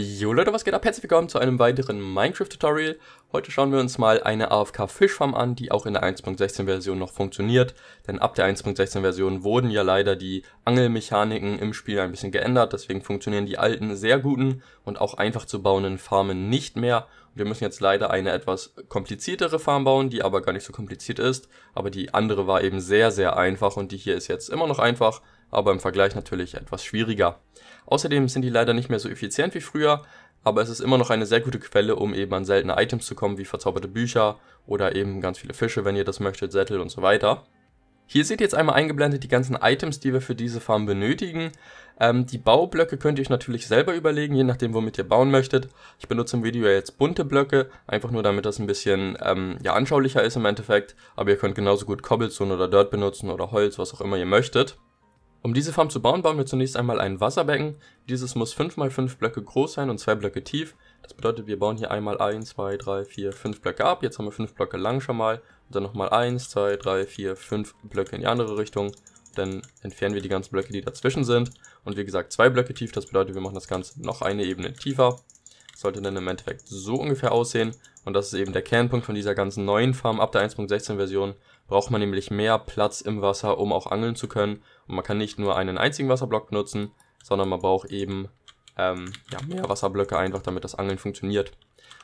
Jo Leute, was geht ab? Herzlich willkommen zu einem weiteren Minecraft-Tutorial. Heute schauen wir uns mal eine AFK-Fischfarm an, die auch in der 1.16-Version noch funktioniert. Denn ab der 1.16-Version wurden ja leider die Angelmechaniken im Spiel ein bisschen geändert. Deswegen funktionieren die alten, sehr guten und auch einfach zu bauenden Farmen nicht mehr. Und wir müssen jetzt leider eine etwas kompliziertere Farm bauen, die aber gar nicht so kompliziert ist. Aber die andere war eben sehr, sehr einfach und die hier ist jetzt immer noch einfach, aber im Vergleich natürlich etwas schwieriger. Außerdem sind die leider nicht mehr so effizient wie früher, aber es ist immer noch eine sehr gute Quelle, um eben an seltene Items zu kommen, wie verzauberte Bücher oder eben ganz viele Fische, wenn ihr das möchtet, Sättel und so weiter. Hier seht ihr jetzt einmal eingeblendet die ganzen Items, die wir für diese Farm benötigen. Ähm, die Baublöcke könnt ihr euch natürlich selber überlegen, je nachdem womit ihr bauen möchtet. Ich benutze im Video jetzt bunte Blöcke, einfach nur damit das ein bisschen ähm, ja, anschaulicher ist im Endeffekt. Aber ihr könnt genauso gut Cobblestone oder Dirt benutzen oder Holz, was auch immer ihr möchtet. Um diese Farm zu bauen, bauen wir zunächst einmal ein Wasserbecken. Dieses muss 5x5 Blöcke groß sein und 2 Blöcke tief. Das bedeutet, wir bauen hier einmal 1, 2, 3, 4, 5 Blöcke ab. Jetzt haben wir 5 Blöcke lang schon mal. Und dann nochmal 1, 2, 3, 4, 5 Blöcke in die andere Richtung. Dann entfernen wir die ganzen Blöcke, die dazwischen sind. Und wie gesagt, 2 Blöcke tief. Das bedeutet, wir machen das Ganze noch eine Ebene tiefer. sollte dann im Endeffekt so ungefähr aussehen. Und das ist eben der Kernpunkt von dieser ganzen neuen Farm. Ab der 1.16-Version braucht man nämlich mehr Platz im Wasser, um auch angeln zu können. Und man kann nicht nur einen einzigen Wasserblock benutzen, sondern man braucht eben ähm, ja, mehr Wasserblöcke einfach, damit das Angeln funktioniert.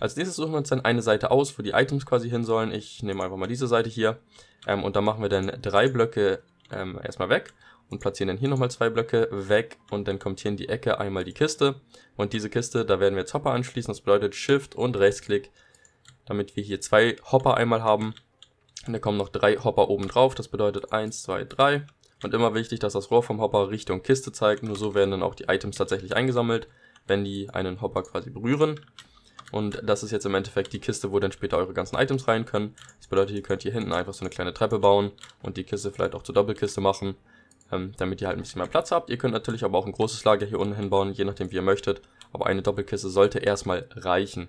Als nächstes suchen wir uns dann eine Seite aus, wo die Items quasi hin sollen. Ich nehme einfach mal diese Seite hier ähm, und da machen wir dann drei Blöcke ähm, erstmal weg und platzieren dann hier nochmal zwei Blöcke weg und dann kommt hier in die Ecke einmal die Kiste und diese Kiste, da werden wir jetzt Hopper anschließen, das bedeutet Shift und Rechtsklick damit wir hier zwei Hopper einmal haben. Und da kommen noch drei Hopper oben drauf. Das bedeutet 1, 2, 3. Und immer wichtig, dass das Rohr vom Hopper Richtung Kiste zeigt. Nur so werden dann auch die Items tatsächlich eingesammelt, wenn die einen Hopper quasi berühren. Und das ist jetzt im Endeffekt die Kiste, wo dann später eure ganzen Items rein können. Das bedeutet, ihr könnt hier hinten einfach so eine kleine Treppe bauen und die Kiste vielleicht auch zur Doppelkiste machen, ähm, damit ihr halt ein bisschen mehr Platz habt. Ihr könnt natürlich aber auch ein großes Lager hier unten hinbauen, je nachdem wie ihr möchtet. Aber eine Doppelkiste sollte erstmal reichen.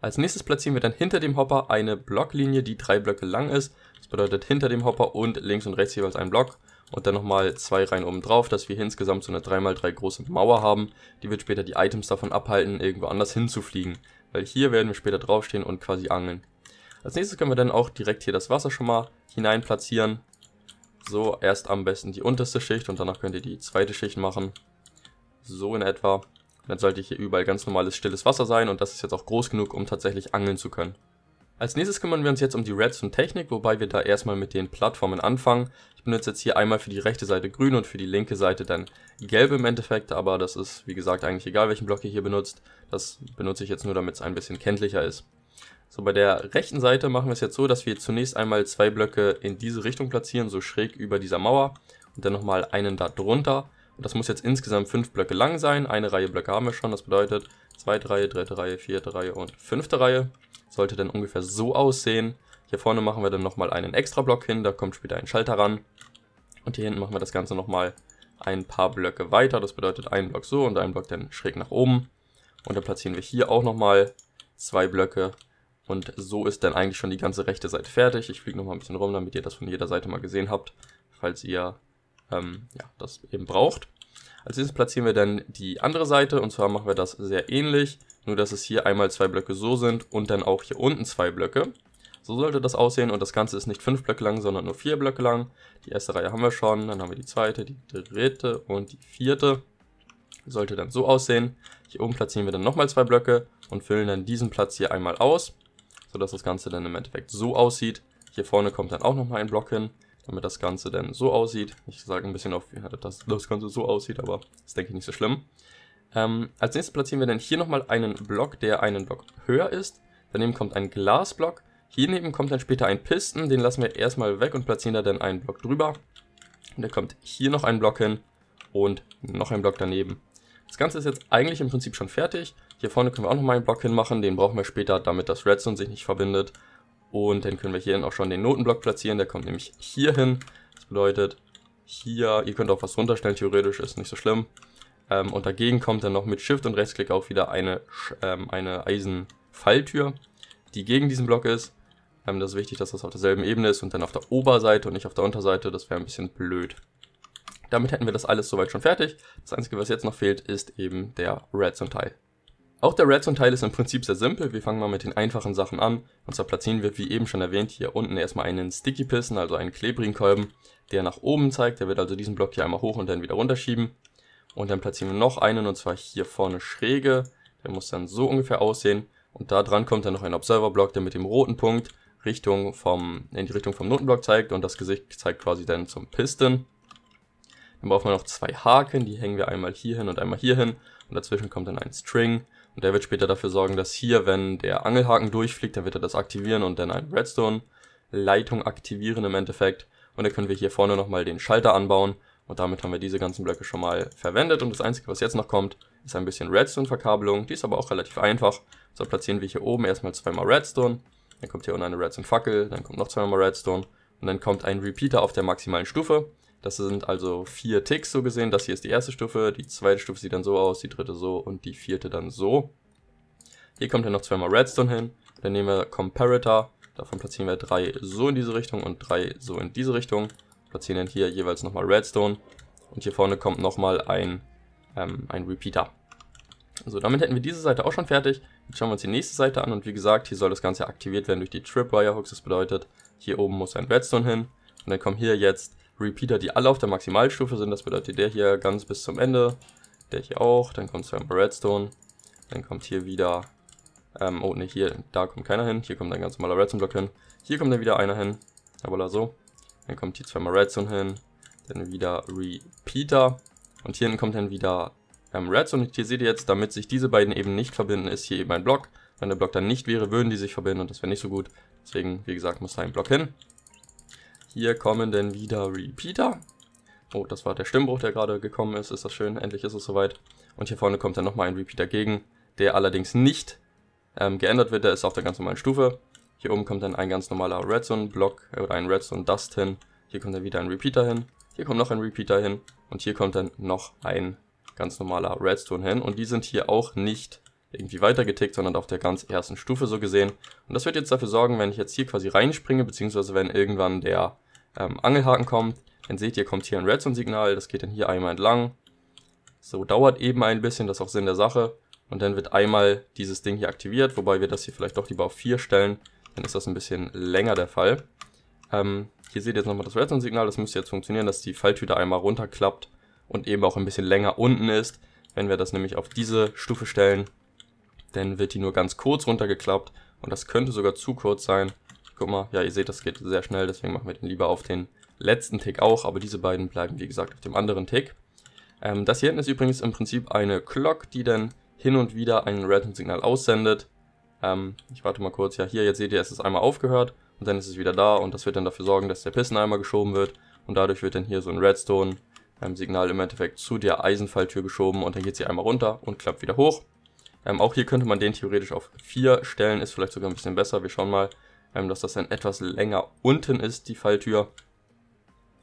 Als nächstes platzieren wir dann hinter dem Hopper eine Blocklinie, die drei Blöcke lang ist. Das bedeutet hinter dem Hopper und links und rechts jeweils ein Block. Und dann nochmal zwei Reihen oben drauf, dass wir insgesamt so eine 3x3 große Mauer haben. Die wird später die Items davon abhalten, irgendwo anders hinzufliegen. Weil hier werden wir später draufstehen und quasi angeln. Als nächstes können wir dann auch direkt hier das Wasser schon mal hinein platzieren. So, erst am besten die unterste Schicht und danach könnt ihr die zweite Schicht machen. So in etwa. Dann sollte hier überall ganz normales stilles Wasser sein und das ist jetzt auch groß genug, um tatsächlich angeln zu können. Als nächstes kümmern wir uns jetzt um die Reds und Technik, wobei wir da erstmal mit den Plattformen anfangen. Ich benutze jetzt hier einmal für die rechte Seite grün und für die linke Seite dann gelb im Endeffekt, aber das ist wie gesagt eigentlich egal, welchen Block ihr hier benutzt. Das benutze ich jetzt nur, damit es ein bisschen kenntlicher ist. So, bei der rechten Seite machen wir es jetzt so, dass wir zunächst einmal zwei Blöcke in diese Richtung platzieren, so schräg über dieser Mauer und dann nochmal einen da drunter. Und das muss jetzt insgesamt fünf Blöcke lang sein. Eine Reihe Blöcke haben wir schon. Das bedeutet, zweite Reihe, dritte Reihe, vierte Reihe und fünfte Reihe. Sollte dann ungefähr so aussehen. Hier vorne machen wir dann nochmal einen extra Block hin. Da kommt später ein Schalter ran. Und hier hinten machen wir das Ganze nochmal ein paar Blöcke weiter. Das bedeutet einen Block so und einen Block dann schräg nach oben. Und dann platzieren wir hier auch nochmal zwei Blöcke. Und so ist dann eigentlich schon die ganze rechte Seite fertig. Ich fliege nochmal ein bisschen rum, damit ihr das von jeder Seite mal gesehen habt. Falls ihr ähm, ja, das eben braucht. Als nächstes platzieren wir dann die andere Seite und zwar machen wir das sehr ähnlich, nur dass es hier einmal zwei Blöcke so sind und dann auch hier unten zwei Blöcke. So sollte das aussehen und das Ganze ist nicht fünf Blöcke lang, sondern nur vier Blöcke lang. Die erste Reihe haben wir schon, dann haben wir die zweite, die dritte und die vierte. Sollte dann so aussehen. Hier oben platzieren wir dann nochmal zwei Blöcke und füllen dann diesen Platz hier einmal aus, sodass das Ganze dann im Endeffekt so aussieht. Hier vorne kommt dann auch nochmal ein Block hin damit das Ganze dann so aussieht. Ich sage ein bisschen auf, ja, halt dass das Ganze so aussieht, aber das denke ich nicht so schlimm. Ähm, als nächstes platzieren wir dann hier nochmal einen Block, der einen Block höher ist. Daneben kommt ein Glasblock. Hier neben kommt dann später ein Pisten, den lassen wir erstmal weg und platzieren da dann einen Block drüber. Und dann kommt hier noch ein Block hin und noch ein Block daneben. Das Ganze ist jetzt eigentlich im Prinzip schon fertig. Hier vorne können wir auch nochmal einen Block hinmachen, den brauchen wir später, damit das Redstone sich nicht verbindet. Und dann können wir hier auch schon den Notenblock platzieren. Der kommt nämlich hier hin. Das bedeutet, hier, ihr könnt auch was runterstellen, theoretisch, ist nicht so schlimm. Ähm, und dagegen kommt dann noch mit Shift und Rechtsklick auch wieder eine, ähm, eine Eisenfalltür, die gegen diesen Block ist. Ähm, das ist wichtig, dass das auf derselben Ebene ist und dann auf der Oberseite und nicht auf der Unterseite. Das wäre ein bisschen blöd. Damit hätten wir das alles soweit schon fertig. Das Einzige, was jetzt noch fehlt, ist eben der Redstone-Teil. Auch der Redstone-Teil ist im Prinzip sehr simpel, wir fangen mal mit den einfachen Sachen an. Und zwar platzieren wir, wie eben schon erwähnt, hier unten erstmal einen Sticky Piston, also einen klebrigen Kolben, der nach oben zeigt. Der wird also diesen Block hier einmal hoch und dann wieder runterschieben. Und dann platzieren wir noch einen, und zwar hier vorne schräge. Der muss dann so ungefähr aussehen. Und da dran kommt dann noch ein Observer-Block, der mit dem roten Punkt Richtung vom, in die Richtung vom Notenblock zeigt. Und das Gesicht zeigt quasi dann zum Piston. Dann brauchen wir noch zwei Haken, die hängen wir einmal hier hin und einmal hier hin. Und dazwischen kommt dann ein String, und der wird später dafür sorgen, dass hier, wenn der Angelhaken durchfliegt, dann wird er das aktivieren und dann eine Redstone-Leitung aktivieren im Endeffekt. Und dann können wir hier vorne nochmal den Schalter anbauen. Und damit haben wir diese ganzen Blöcke schon mal verwendet. Und das Einzige, was jetzt noch kommt, ist ein bisschen Redstone-Verkabelung. Die ist aber auch relativ einfach. So platzieren wir hier oben erstmal zweimal Redstone. Dann kommt hier unten eine Redstone-Fackel. Dann kommt noch zweimal Redstone. Und dann kommt ein Repeater auf der maximalen Stufe. Das sind also vier Ticks so gesehen. Das hier ist die erste Stufe, die zweite Stufe sieht dann so aus, die dritte so und die vierte dann so. Hier kommt dann noch zweimal Redstone hin. Dann nehmen wir Comparator. Davon platzieren wir drei so in diese Richtung und drei so in diese Richtung. Platzieren dann hier jeweils nochmal Redstone. Und hier vorne kommt nochmal ein, ähm, ein Repeater. So, damit hätten wir diese Seite auch schon fertig. Jetzt schauen wir uns die nächste Seite an und wie gesagt, hier soll das Ganze aktiviert werden durch die Tripwire Hooks. Das bedeutet, hier oben muss ein Redstone hin und dann kommen hier jetzt Repeater, die alle auf der Maximalstufe sind. Das bedeutet, der hier ganz bis zum Ende, der hier auch. Dann kommt zweimal Redstone. Dann kommt hier wieder, ähm, oh ne, hier, da kommt keiner hin. Hier kommt ein ganz normaler Redstone-Block hin. Hier kommt dann wieder einer hin. Aber so. Also. Dann kommt hier zweimal Redstone hin. Dann wieder Repeater. Und hier hinten kommt dann wieder ähm, Redstone. Und hier seht ihr jetzt, damit sich diese beiden eben nicht verbinden, ist hier eben ein Block. Wenn der Block dann nicht wäre, würden die sich verbinden und das wäre nicht so gut. Deswegen, wie gesagt, muss da ein Block hin. Hier kommen denn wieder Repeater. Oh, das war der Stimmbruch, der gerade gekommen ist. Ist das schön, endlich ist es soweit. Und hier vorne kommt dann nochmal ein Repeater gegen, der allerdings nicht ähm, geändert wird. Der ist auf der ganz normalen Stufe. Hier oben kommt dann ein ganz normaler Redstone-Block oder ein Redstone-Dust hin. Hier kommt dann wieder ein Repeater hin. Hier kommt noch ein Repeater hin. Und hier kommt dann noch ein ganz normaler Redstone hin. Und die sind hier auch nicht irgendwie weitergetickt, sondern auf der ganz ersten Stufe so gesehen. Und das wird jetzt dafür sorgen, wenn ich jetzt hier quasi reinspringe, beziehungsweise wenn irgendwann der ähm, Angelhaken kommt, dann seht ihr, kommt hier ein Redstone-Signal, das geht dann hier einmal entlang. So, dauert eben ein bisschen, das ist auch Sinn der Sache. Und dann wird einmal dieses Ding hier aktiviert, wobei wir das hier vielleicht doch lieber auf 4 stellen, dann ist das ein bisschen länger der Fall. Ähm, hier seht ihr jetzt nochmal das Redstone-Signal, das müsste jetzt funktionieren, dass die Falltüte einmal runterklappt und eben auch ein bisschen länger unten ist. Wenn wir das nämlich auf diese Stufe stellen, dann wird die nur ganz kurz runtergeklappt und das könnte sogar zu kurz sein. Guck mal, ja, ihr seht, das geht sehr schnell, deswegen machen wir den lieber auf den letzten Tick auch, aber diese beiden bleiben, wie gesagt, auf dem anderen Tick. Ähm, das hier hinten ist übrigens im Prinzip eine Clock, die dann hin und wieder ein Random-Signal aussendet. Ähm, ich warte mal kurz, ja, hier, jetzt seht ihr, es ist einmal aufgehört und dann ist es wieder da und das wird dann dafür sorgen, dass der Pissen einmal geschoben wird und dadurch wird dann hier so ein Redstone-Signal im Endeffekt zu der Eisenfalltür geschoben und dann geht sie einmal runter und klappt wieder hoch. Ähm, auch hier könnte man den theoretisch auf 4 stellen, ist vielleicht sogar ein bisschen besser, wir schauen mal ähm, dass das dann etwas länger unten ist, die Falltür.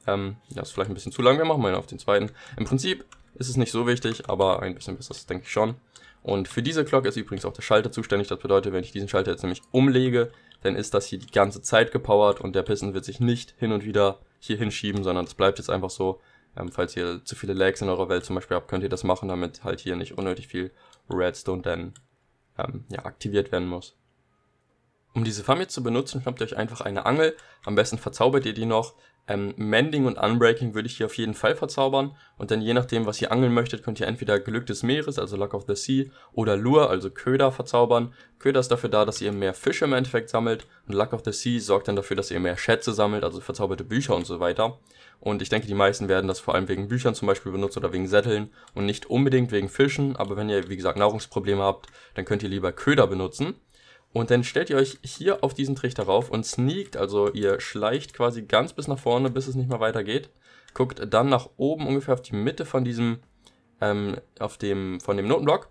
Ähm, ja, ist vielleicht ein bisschen zu lang, wir machen mal auf den zweiten. Im Prinzip ist es nicht so wichtig, aber ein bisschen besser ist denke ich schon. Und für diese Glocke ist übrigens auch der Schalter zuständig. Das bedeutet, wenn ich diesen Schalter jetzt nämlich umlege, dann ist das hier die ganze Zeit gepowert und der Pissen wird sich nicht hin und wieder hier hinschieben, sondern es bleibt jetzt einfach so. Ähm, falls ihr zu viele Lags in eurer Welt zum Beispiel habt, könnt ihr das machen, damit halt hier nicht unnötig viel Redstone dann ähm, ja, aktiviert werden muss. Um diese Familie zu benutzen, schnappt ihr euch einfach eine Angel, am besten verzaubert ihr die noch. Ähm, Mending und Unbreaking würde ich hier auf jeden Fall verzaubern und dann je nachdem, was ihr angeln möchtet, könnt ihr entweder Glück des Meeres, also Luck of the Sea, oder Lure, also Köder, verzaubern. Köder ist dafür da, dass ihr mehr Fische im Endeffekt sammelt und Luck of the Sea sorgt dann dafür, dass ihr mehr Schätze sammelt, also verzauberte Bücher und so weiter. Und ich denke, die meisten werden das vor allem wegen Büchern zum Beispiel benutzt oder wegen Sätteln und nicht unbedingt wegen Fischen, aber wenn ihr, wie gesagt, Nahrungsprobleme habt, dann könnt ihr lieber Köder benutzen. Und dann stellt ihr euch hier auf diesen Trichter rauf und sneakt, also ihr schleicht quasi ganz bis nach vorne, bis es nicht mehr weitergeht. Guckt dann nach oben ungefähr auf die Mitte von diesem, ähm, auf dem, von dem Notenblock.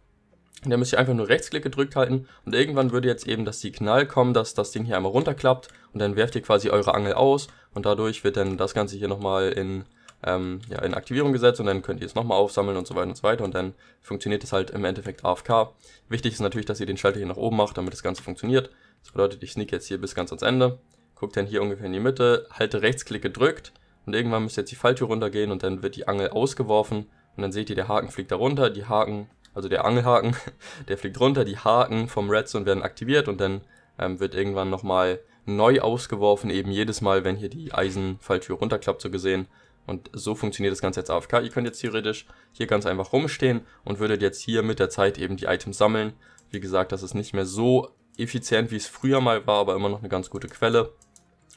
Und dann müsst ihr einfach nur Rechtsklick gedrückt halten und irgendwann würde jetzt eben das Signal kommen, dass das Ding hier einmal runterklappt und dann werft ihr quasi eure Angel aus und dadurch wird dann das Ganze hier nochmal in ähm, ja, in Aktivierung gesetzt und dann könnt ihr es nochmal aufsammeln und so weiter und so weiter und dann funktioniert es halt im Endeffekt AFK. Wichtig ist natürlich, dass ihr den Schalter hier nach oben macht, damit das Ganze funktioniert. Das bedeutet, ich sneak jetzt hier bis ganz ans Ende, guckt dann hier ungefähr in die Mitte, halte Rechtsklick gedrückt und irgendwann müsst ihr jetzt die Falltür runtergehen und dann wird die Angel ausgeworfen und dann seht ihr, der Haken fliegt da runter, die Haken, also der Angelhaken, der fliegt runter, die Haken vom Redstone werden aktiviert und dann ähm, wird irgendwann nochmal neu ausgeworfen, eben jedes Mal, wenn hier die Eisenfalltür runterklappt, so gesehen. Und so funktioniert das Ganze jetzt AFK. Ihr könnt jetzt theoretisch hier ganz einfach rumstehen und würdet jetzt hier mit der Zeit eben die Items sammeln. Wie gesagt, das ist nicht mehr so effizient, wie es früher mal war, aber immer noch eine ganz gute Quelle.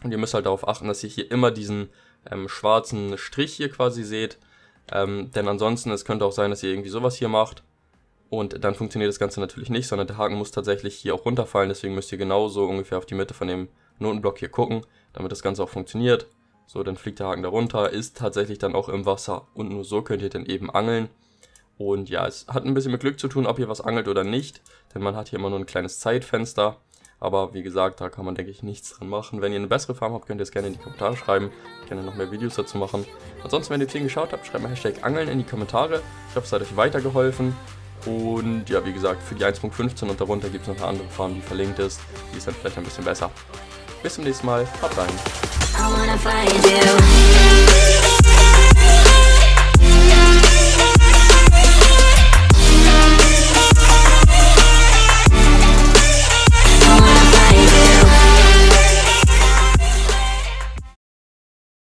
Und ihr müsst halt darauf achten, dass ihr hier immer diesen ähm, schwarzen Strich hier quasi seht. Ähm, denn ansonsten, es könnte auch sein, dass ihr irgendwie sowas hier macht. Und dann funktioniert das Ganze natürlich nicht, sondern der Haken muss tatsächlich hier auch runterfallen. Deswegen müsst ihr genauso ungefähr auf die Mitte von dem Notenblock hier gucken, damit das Ganze auch funktioniert. So, dann fliegt der Haken darunter, ist tatsächlich dann auch im Wasser und nur so könnt ihr dann eben angeln. Und ja, es hat ein bisschen mit Glück zu tun, ob ihr was angelt oder nicht, denn man hat hier immer nur ein kleines Zeitfenster. Aber wie gesagt, da kann man, denke ich, nichts dran machen. Wenn ihr eine bessere Farm habt, könnt ihr es gerne in die Kommentare schreiben. Ich kann ja noch mehr Videos dazu machen. Ansonsten, wenn ihr 10 geschaut habt, schreibt mal Hashtag Angeln in die Kommentare. Ich hoffe, es hat euch weitergeholfen. Und ja, wie gesagt, für die 1.15 und darunter gibt es noch eine andere Farm, die verlinkt ist. Die ist dann vielleicht ein bisschen besser. Bis zum nächsten Mal. Habt rein. I wanna find you